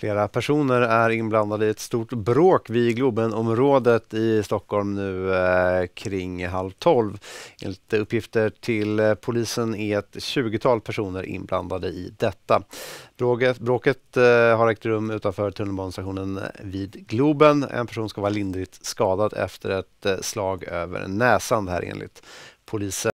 Flera personer är inblandade i ett stort bråk vid Globenområdet i Stockholm nu eh, kring halv tolv. Enligt uppgifter till eh, polisen är ett tjugotal personer inblandade i detta. Bråket, bråket eh, har ägt rum utanför tunnelbanestationen vid Globen. En person ska vara lindrigt skadad efter ett eh, slag över näsan, här enligt polisen.